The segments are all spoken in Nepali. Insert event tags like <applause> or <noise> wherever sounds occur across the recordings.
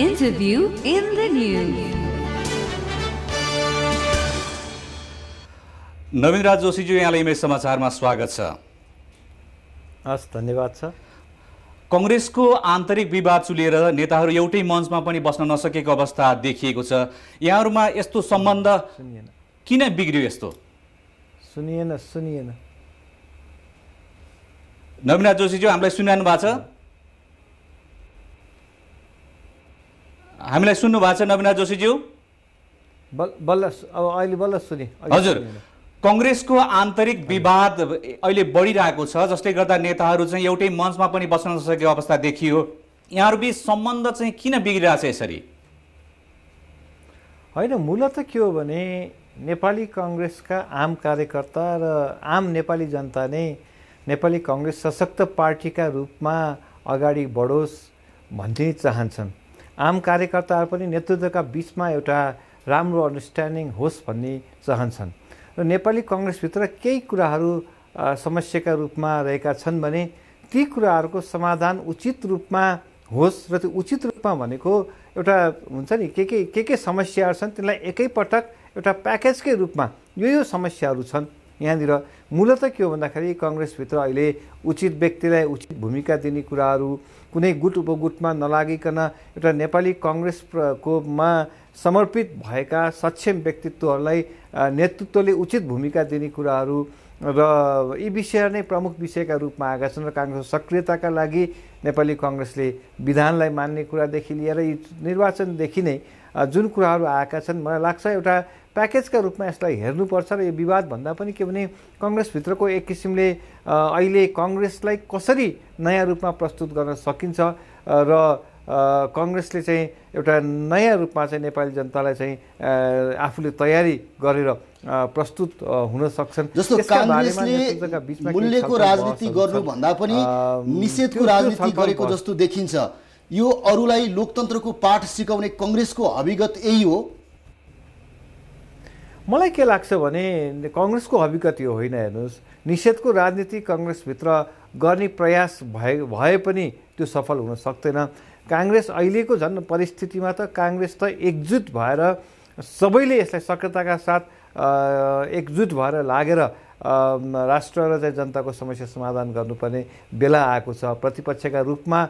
Interview in the News. नवीनराज जोशीज्यू यहाँलाई इमेज समाचारमा स्वागत छ हस् धन्यवाद छ कङ्ग्रेसको आन्तरिक विवाद चुलेर नेताहरू एउटै मञ्चमा पनि बस्न नसकेको अवस्था देखिएको छ यहाँहरूमा यस्तो सम्बन्ध किन बिग्रियो यस्तो सुनिएन सुनिएन नवीनराज जोशीज्यू हामीलाई सुनिरहनु भएको छ हामीलाई सुन्नु भएको छ नवीनाथ जोशीज्यू बल्ल अब अहिले बल्ल सुने हजुर कङ्ग्रेसको आन्तरिक विवाद अहिले बढिरहेको छ जसले गर्दा नेताहरू चाहिँ एउटै मञ्चमा पनि बस्न नसकेको अवस्था देखियो यहाँहरू बिच सम्बन्ध चाहिँ किन बिग्रिरहेछ यसरी होइन मूलत के हो भने नेपाली कङ्ग्रेसका आम कार्यकर्ता र आम नेपाली जनता नै नेपाली कङ्ग्रेस सशक्त पार्टीका रूपमा अगाडि बढोस् भन्ने चाहन्छन् आम कार्यकर्ताहरू पनि नेतृत्वका बिचमा एउटा राम्रो अन्डरस्ट्यान्डिङ होस् भन्ने चाहन्छन् र नेपाली कङ्ग्रेसभित्र केही कुराहरू समस्याका रूपमा रहेका छन् भने ती कुराहरूको समाधान उचित रूपमा होस् र त्यो उचित रूपमा भनेको एउटा हुन्छ नि के के के के समस्याहरू छन् त्यसलाई एकैपटक एउटा प्याकेजकै रूपमा यो यो समस्याहरू छन् यहाँनिर मूलत के हो भन्दाखेरि कङ्ग्रेसभित्र अहिले उचित व्यक्तिलाई उचित भूमिका दिने कुराहरू कुनै गुट उपगुटमा नलागिकन एउटा नेपाली कङ्ग्रेस कोमा समर्पित भएका सक्षम व्यक्तित्वहरूलाई नेतृत्वले उचित भूमिका दिने कुराहरू र यी विषय नै प्रमुख विषयका रूपमा आएका छन् र काङ्ग्रेसको सक्रियताका लागि नेपाली कङ्ग्रेसले विधानलाई मान्ने कुरादेखि लिएर यी निर्वाचनदेखि नै जुन कुराहरू आएका छन् मलाई लाग्छ एउटा प्याकेजका रूपमा यसलाई हेर्नुपर्छ र यो विवादभन्दा पनि के भने कङ्ग्रेसभित्रको एक किसिमले अहिले कङ्ग्रेसलाई कसरी नयाँ रूपमा प्रस्तुत गर्न सकिन्छ र कङ्ग्रेसले चाहिँ एउटा नयाँ रूपमा चाहिँ नेपाली जनतालाई चाहिँ आफूले तयारी गरेर प्रस्तुत हुन सक्छन् जस्तो कङ्ग्रेसले मूल्यको राजनीति गर्नुभन्दा पनि निषेधको राजनीति गरेको जस्तो देखिन्छ यो अरूलाई लोकतन्त्रको पाठ सिकाउने कङ्ग्रेसको हविगत यही हो मलाई के लाग्छ भने कङ्ग्रेसको हविकत यो होइन हेर्नुहोस् निषेधको राजनीति कङ्ग्रेसभित्र गर्ने प्रयास भए भए पनि त्यो सफल हुन सक्दैन काङ्ग्रेस अहिलेको झन् परिस्थितिमा त काङ्ग्रेस त एकजुट भएर सबैले यसलाई सक्रियताका साथ एकजुट भएर लागेर राष्ट्र र चाहिँ जनताको समस्या समाधान गर्नुपर्ने बेला आएको छ प्रतिपक्षका रूपमा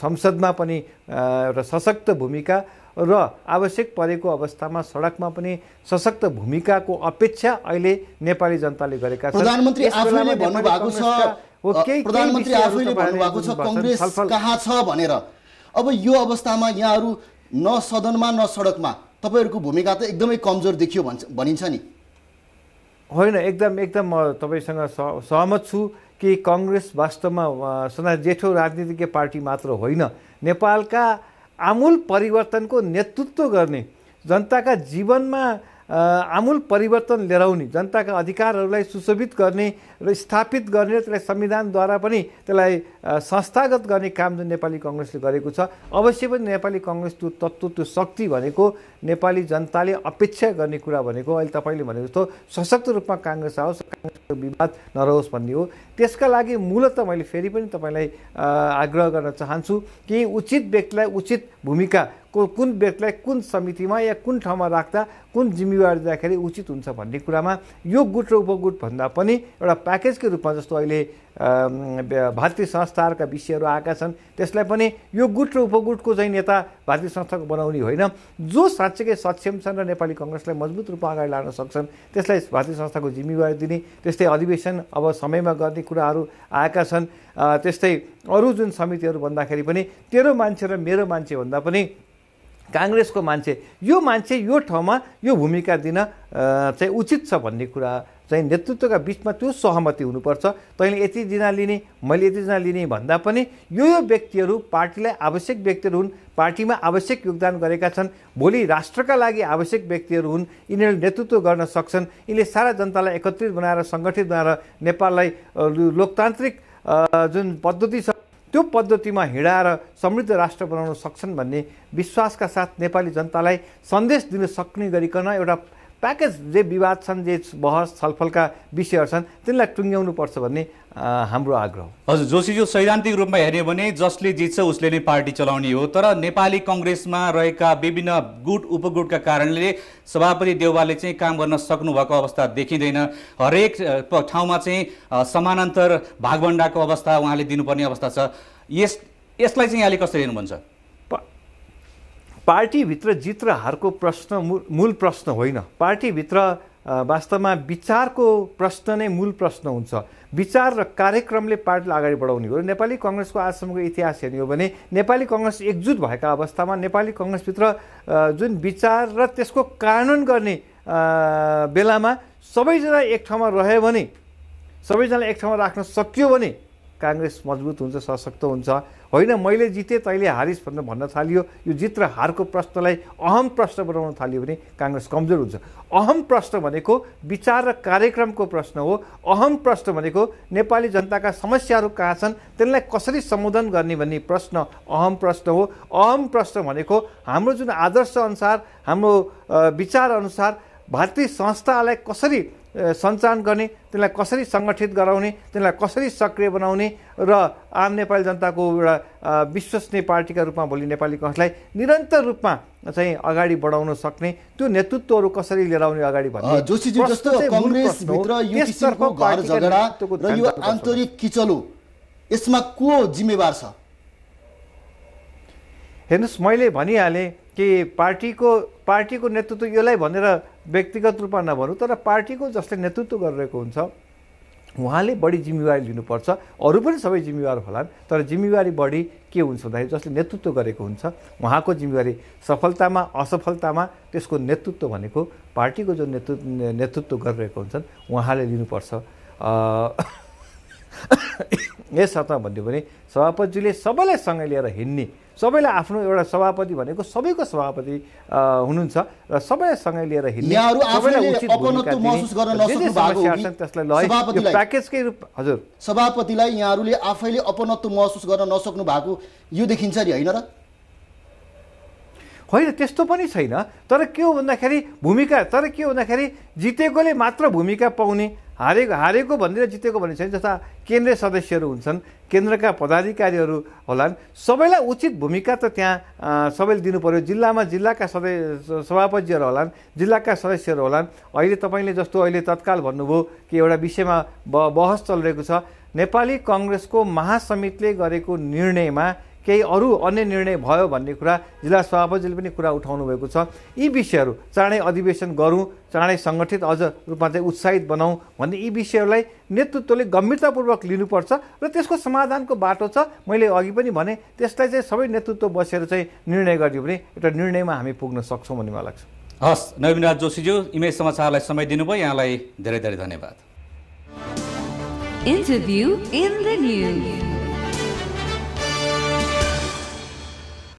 संसदमा पनि एउटा सशक्त भूमिका र आवश्यक परेको अवस्थामा सडकमा पनि सशक्त भूमिकाको अपेक्षा अहिले नेपाली जनताले गरेका छन् प्रधानमन्त्री आफैले भन्नुभएको छ प्रधानमन्त्री आफैले भन्नुभएको छ कङ्ग्रेस कहाँ छ भनेर अब यो अवस्थामा यहाँहरू न सदनमा न सडकमा तपाईँहरूको भूमिका त एकदमै कमजोर देखियो भन्छ भनिन्छ नि होइन एकदम एकदम म तपाईँसँग सहमत छु कि कङ्ग्रेस वास्तवमा सदा जेठो राजनीतिज्ञ पार्टी मात्र होइन नेपालका आमूल परिवर्तनको नेतृत्व गर्ने जनताका जीवनमा आमूल परिवर्तन लिएर आउने जनताका अधिकारहरूलाई सुशोभित गर्ने र स्थापित गर्ने र त्यसलाई संविधानद्वारा पनि त्यसलाई संस्थागत गर्ने काम जुन नेपाली कङ्ग्रेसले गरेको छ अवश्य पनि नेपाली कङ्ग्रेस त्यो तत्त्व त्यो शक्ति भनेको नेपाली जनताले अपेक्षा गर्ने कुरा भनेको अहिले तपाईँले भनेको जस्तो सशक्त रूपमा काङ्ग्रेस आओस् काङ्ग्रेसको विवाद नरहोस् भन्ने हो त्यसका लागि मूलत मैले फेरि पनि तपाईँलाई आग्रह गर्न चाहन्छु कि उचित व्यक्तिलाई उचित भूमिका को कुन व्यक्तिलाई कुन समितिमा या कुन ठाउँमा राख्दा कुन जिम्मेवारी दिँदाखेरि उचित हुन्छ भन्ने कुरामा यो गुट र उपगुट भन्दा पनि एउटा प्याकेजकै रूपमा जस्तो अहिले भारतीय संस्थाहरूका विषयहरू आएका छन् त्यसलाई पनि यो गुट र उपगुटको चाहिँ नेता भारतीय संस्थाको बनाउने होइन जो साँच्चैकै सक्षम छन् र नेपाली कङ्ग्रेसलाई मजबुत रूपमा अगाडि लान सक्छन् त्यसलाई भारतीय संस्थाको जिम्मेवारी दिने त्यस्तै अधिवेशन अब समयमा गर्ने कुराहरू आएका छन् त्यस्तै अरू जुन समितिहरू भन्दाखेरि पनि तेरो मान्छे र मेरो मान्छे भन्दा पनि काङ्ग्रेसको मान्छे यो मान्छे यो ठाउँमा यो भूमिका दिन चाहिँ उचित छ भन्ने कुरा चाहिँ नेतृत्वका बिचमा त्यो सहमति हुनुपर्छ तैँले यतिजना लिने मैले यतिजना लिने भन्दा पनि यो यो व्यक्तिहरू पार्टीलाई आवश्यक व्यक्तिहरू हुन् पार्टीमा आवश्यक योगदान गरेका छन् भोलि राष्ट्रका लागि आवश्यक व्यक्तिहरू हुन् यिनीहरूले नेतृत्व गर्न सक्छन् यिनले सारा जनतालाई एकत्रित बनाएर सङ्गठित बनाएर नेपाललाई लोकतान्त्रिक जुन पद्धति छ त्यो पद्धतिमा हिँडाएर समृद्ध राष्ट्र बनाउन सक्छन् भन्ने विश्वासका साथ नेपाली जनतालाई सन्देश दिन सक्ने गरिकन एउटा प्याकेज जे विवाद छन् जे बहस छलफलका विषयहरू छन् तिनलाई पर्छ भन्ने हाम्रो आग्रह हजुर जोशी जो सैद्धान्तिक रूपमा हेर्ने भने जसले जित्छ उसले नै पार्टी चलाउने हो तर नेपाली कङ्ग्रेसमा रहेका विभिन्न गुट उपगुटका कारणले सभापति देउवाले चाहिँ काम गर्न सक्नुभएको अवस्था देखिँदैन हरेक ठाउँमा चाहिँ समानान्तर भागभन्डाको अवस्था उहाँले दिनुपर्ने अवस्था छ यस यसलाई चाहिँ यहाँले कसरी हेर्नुहुन्छ पार्टीभित्र जित र हारको प्रश्न मूल प्रश्न होइन पार्टीभित्र वास्तवमा विचारको प्रश्न नै मूल प्रश्न हुन्छ विचार र कार्यक्रमले पार्टीलाई अगाडि बढाउने हो नेपाली कङ्ग्रेसको आजसम्मको इतिहास हेर्ने हो भने नेपाली कङ्ग्रेस एकजुट भएका अवस्थामा नेपाली कङ्ग्रेसभित्र जुन विचार र त्यसको कानुन गर्ने बेलामा सबैजना एक ठाउँमा रह्यो भने सबैजना एक ठाउँमा राख्न सकियो भने काङ्ग्रेस मजबुत हुन्छ सशक्त हुन्छ होइन मैले जितेँ तैँले हारिस भनेर भन्न थालियो यो जित र हारको प्रश्नलाई अहम प्रश्न बनाउन थाल्यो भने काङ्ग्रेस कमजोर हुन्छ अहम प्रश्न भनेको विचार र कार्यक्रमको प्रश्न हो अहम प्रश्न भनेको नेपाली जनताका समस्याहरू कहाँ छन् त्यसलाई कसरी सम्बोधन गर्ने भन्ने प्रश्न अहम प्रश्न हो अहम प्रश्न भनेको हाम्रो जुन आदर्श अनुसार हाम्रो विचारअनुसार भारतीय संस्थालाई कसरी सञ्चालन गर्ने त्यसलाई कसरी सङ्गठित गराउने त्यसलाई कसरी सक्रिय बनाउने र आम नेपाली जनताको एउटा विश्वसनीय पार्टीका रूपमा भोलि नेपाली कङ्ग्रेसलाई निरन्तर रूपमा चाहिँ अगाडि बढाउन सक्ने त्यो नेतृत्वहरू कसरी लिएर आउने अगाडि आन्तरिक किचलो यसमा को जिम्मेवार छ हेर्नुहोस् मैले भनिहालेँ कि पार्टीको पार्टीको नेतृत्व यसलाई भनेर व्यक्तिगत रूपमा नभनौँ तर पार्टीको जसले नेतृत्व गरिरहेको हुन्छ उहाँले बढी जिम्मेवारी लिनुपर्छ अरू पनि सबै जिम्मेवार होलान् तर जिम्मेवारी बढी के हुन्छ भन्दाखेरि जसले नेतृत्व गरेको हुन्छ उहाँको जिम्मेवारी सफलतामा असफलतामा त्यसको नेतृत्व भनेको पार्टीको जो नेतृत्व नेतृत्व गरिरहेको हुन्छन् उहाँले लिनुपर्छ <coughs> यस अर्थमा भनिदियो भने सभापतिजीले सबैलाई सँगै लिएर हिँड्ने सबैलाई आफ्नो एउटा सभापति भनेको सबैको सभापति हुनुहुन्छ र सबैलाई सँगै लिएर हिँड्ने सभापतिलाई यहाँहरूले आफैले अपनत्व महसुस गर्न नसक्नु भएको यो देखिन्छ नि होइन र होइन त्यस्तो पनि छैन तर के हो भन्दाखेरि भूमिका तर के हो भन्दाखेरि जितेकोले मात्र भूमिका पाउने हारेको हारेको भनेर जितेको भन्ने छैन जस्ता केन्द्रीय सदस्यहरू हुन्छन् केन्द्रका पदाधिकारीहरू होलान् सबैलाई उचित भूमिका त त्यहाँ सबैले दिनु पऱ्यो जिल्लामा जिल्लाका सदस्य सभापतिहरू होलान् जिल्लाका सदस्यहरू होलान् अहिले तपाईँले जस्तो अहिले तत्काल भन्नुभयो कि एउटा विषयमा ब बहस चलिरहेको छ नेपाली कङ्ग्रेसको महासमितिले गरेको निर्णयमा केही अरू अन्य निर्णय भयो भन्ने कुरा जिल्ला सभापतिले पनि कुरा उठाउनु भएको छ यी विषयहरू चाँडै अधिवेशन गरौँ चाँडै सङ्गठित अझ रूपमा चाहिँ उत्साहित बनाउँ भन्ने यी विषयहरूलाई नेतृत्वले गम्भीरतापूर्वक लिनुपर्छ र त्यसको समाधानको बाटो छ मैले अघि पनि भने त्यसलाई चाहिँ सबै नेतृत्व बसेर चाहिँ निर्णय गरियो भने एउटा निर्णयमा हामी पुग्न सक्छौँ भन्ने मलाई लाग्छ हस् नवीनराज जोशीज्यू इमेज समाचारलाई समय दिनुभयो यहाँलाई धेरै धेरै धन्यवाद इन्टरभ्यू इन द न्युज